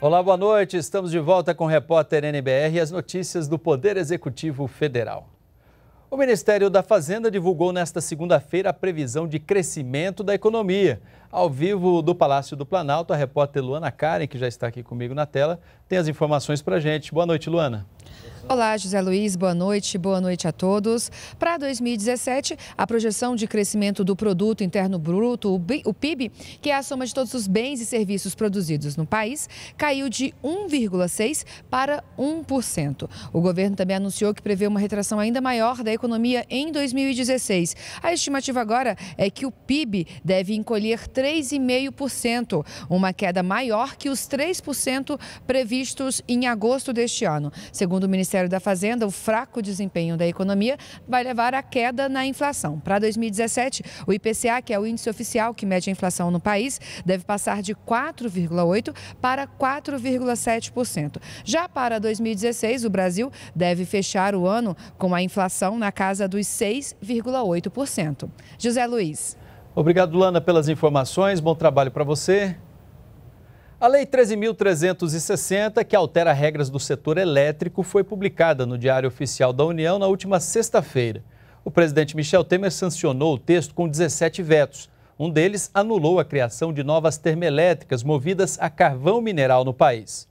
Olá, boa noite. Estamos de volta com o repórter NBR e as notícias do Poder Executivo Federal. O Ministério da Fazenda divulgou nesta segunda-feira a previsão de crescimento da economia. Ao vivo do Palácio do Planalto, a repórter Luana Karen, que já está aqui comigo na tela, tem as informações para a gente. Boa noite, Luana. Olá, José Luiz, boa noite, boa noite a todos. Para 2017, a projeção de crescimento do Produto Interno Bruto, o PIB, que é a soma de todos os bens e serviços produzidos no país, caiu de 1,6% para 1%. O governo também anunciou que prevê uma retração ainda maior da economia em 2016. A estimativa agora é que o PIB deve encolher 3,5%, uma queda maior que os 3% previstos em agosto deste ano. Segundo o Ministério Ministério da Fazenda, o fraco desempenho da economia vai levar à queda na inflação. Para 2017, o IPCA, que é o índice oficial que mede a inflação no país, deve passar de 4,8% para 4,7%. Já para 2016, o Brasil deve fechar o ano com a inflação na casa dos 6,8%. José Luiz. Obrigado, Lana, pelas informações. Bom trabalho para você. A Lei 13.360, que altera regras do setor elétrico, foi publicada no Diário Oficial da União na última sexta-feira. O presidente Michel Temer sancionou o texto com 17 vetos. Um deles anulou a criação de novas termoelétricas movidas a carvão mineral no país.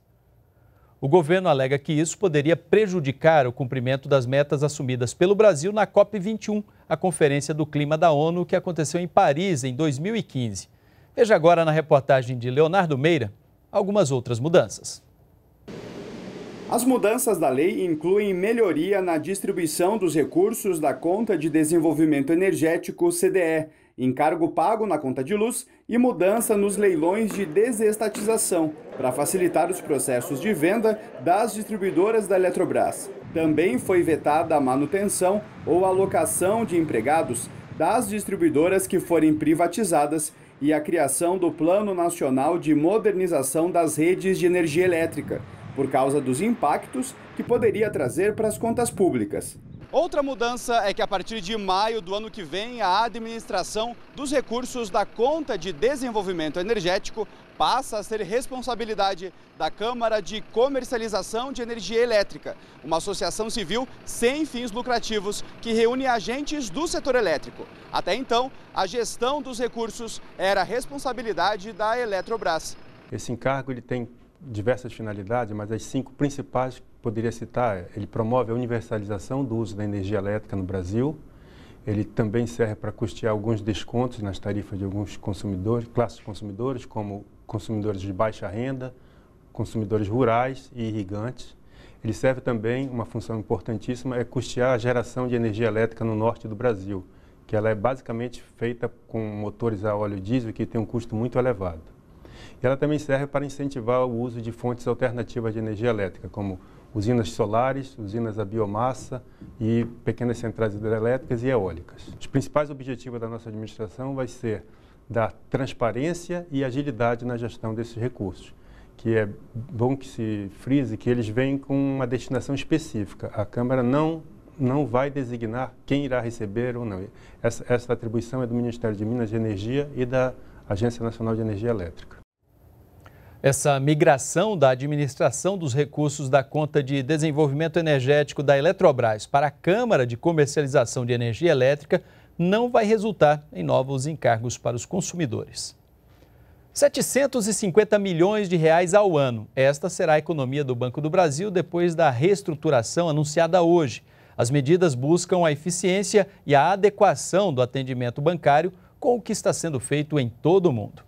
O governo alega que isso poderia prejudicar o cumprimento das metas assumidas pelo Brasil na COP21, a Conferência do Clima da ONU, que aconteceu em Paris em 2015. Veja agora na reportagem de Leonardo Meira algumas outras mudanças. As mudanças da lei incluem melhoria na distribuição dos recursos da Conta de Desenvolvimento Energético, CDE, encargo pago na conta de luz e mudança nos leilões de desestatização para facilitar os processos de venda das distribuidoras da Eletrobras. Também foi vetada a manutenção ou alocação de empregados das distribuidoras que forem privatizadas e a criação do Plano Nacional de Modernização das Redes de Energia Elétrica, por causa dos impactos que poderia trazer para as contas públicas. Outra mudança é que a partir de maio do ano que vem, a administração dos recursos da conta de desenvolvimento energético passa a ser responsabilidade da Câmara de Comercialização de Energia Elétrica, uma associação civil sem fins lucrativos que reúne agentes do setor elétrico. Até então, a gestão dos recursos era responsabilidade da Eletrobras. Esse encargo ele tem diversas finalidades, mas as cinco principais que poderia citar, ele promove a universalização do uso da energia elétrica no Brasil, ele também serve para custear alguns descontos nas tarifas de alguns consumidores, classes de consumidores, como consumidores de baixa renda, consumidores rurais e irrigantes. Ele serve também, uma função importantíssima, é custear a geração de energia elétrica no norte do Brasil, que ela é basicamente feita com motores a óleo diesel que tem um custo muito elevado. E ela também serve para incentivar o uso de fontes alternativas de energia elétrica, como usinas solares, usinas a biomassa e pequenas centrais hidrelétricas e eólicas. Os principais objetivos da nossa administração vai ser dar transparência e agilidade na gestão desses recursos, que é bom que se frise que eles vêm com uma destinação específica. A Câmara não não vai designar quem irá receber ou não. Essa, essa atribuição é do Ministério de Minas e Energia e da Agência Nacional de Energia Elétrica. Essa migração da administração dos recursos da conta de desenvolvimento energético da Eletrobras para a Câmara de Comercialização de Energia Elétrica não vai resultar em novos encargos para os consumidores. 750 milhões de reais ao ano. Esta será a economia do Banco do Brasil depois da reestruturação anunciada hoje. As medidas buscam a eficiência e a adequação do atendimento bancário com o que está sendo feito em todo o mundo.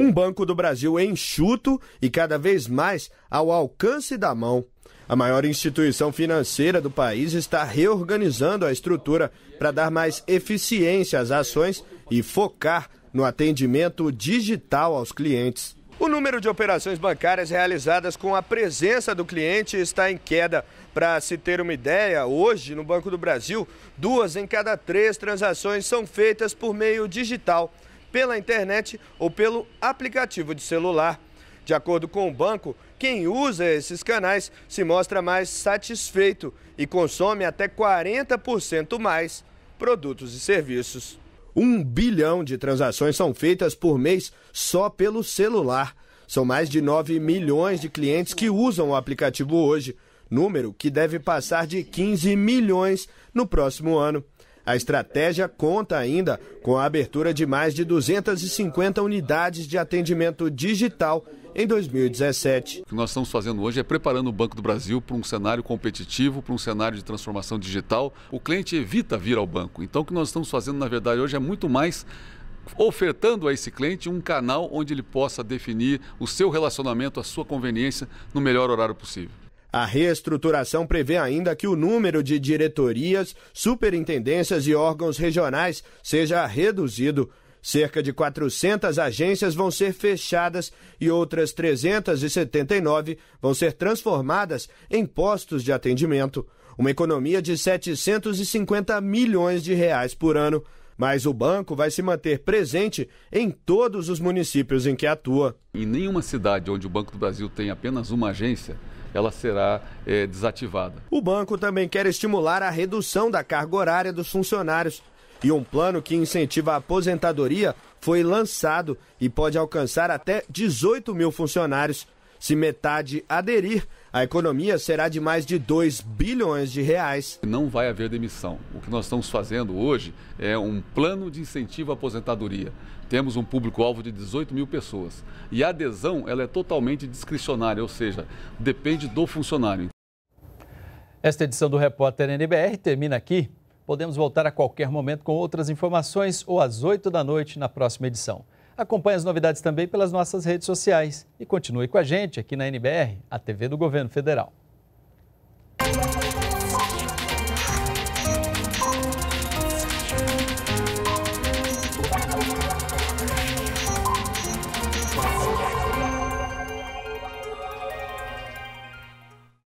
Um Banco do Brasil enxuto e cada vez mais ao alcance da mão. A maior instituição financeira do país está reorganizando a estrutura para dar mais eficiência às ações e focar no atendimento digital aos clientes. O número de operações bancárias realizadas com a presença do cliente está em queda. Para se ter uma ideia, hoje no Banco do Brasil, duas em cada três transações são feitas por meio digital pela internet ou pelo aplicativo de celular. De acordo com o banco, quem usa esses canais se mostra mais satisfeito e consome até 40% mais produtos e serviços. Um bilhão de transações são feitas por mês só pelo celular. São mais de 9 milhões de clientes que usam o aplicativo hoje, número que deve passar de 15 milhões no próximo ano. A estratégia conta ainda com a abertura de mais de 250 unidades de atendimento digital em 2017. O que nós estamos fazendo hoje é preparando o Banco do Brasil para um cenário competitivo, para um cenário de transformação digital. O cliente evita vir ao banco. Então, o que nós estamos fazendo, na verdade, hoje é muito mais ofertando a esse cliente um canal onde ele possa definir o seu relacionamento, a sua conveniência, no melhor horário possível. A reestruturação prevê ainda que o número de diretorias, superintendências e órgãos regionais seja reduzido. Cerca de 400 agências vão ser fechadas e outras 379 vão ser transformadas em postos de atendimento. Uma economia de 750 milhões de reais por ano. Mas o banco vai se manter presente em todos os municípios em que atua. Em nenhuma cidade onde o Banco do Brasil tem apenas uma agência, ela será é, desativada. O banco também quer estimular a redução da carga horária dos funcionários. E um plano que incentiva a aposentadoria foi lançado e pode alcançar até 18 mil funcionários. Se metade aderir, a economia será de mais de 2 bilhões de reais. Não vai haver demissão. O que nós estamos fazendo hoje é um plano de incentivo à aposentadoria. Temos um público-alvo de 18 mil pessoas. E a adesão ela é totalmente discricionária, ou seja, depende do funcionário. Esta edição do Repórter NBR termina aqui. Podemos voltar a qualquer momento com outras informações ou às 8 da noite na próxima edição. Acompanhe as novidades também pelas nossas redes sociais e continue com a gente aqui na NBR, a TV do Governo Federal.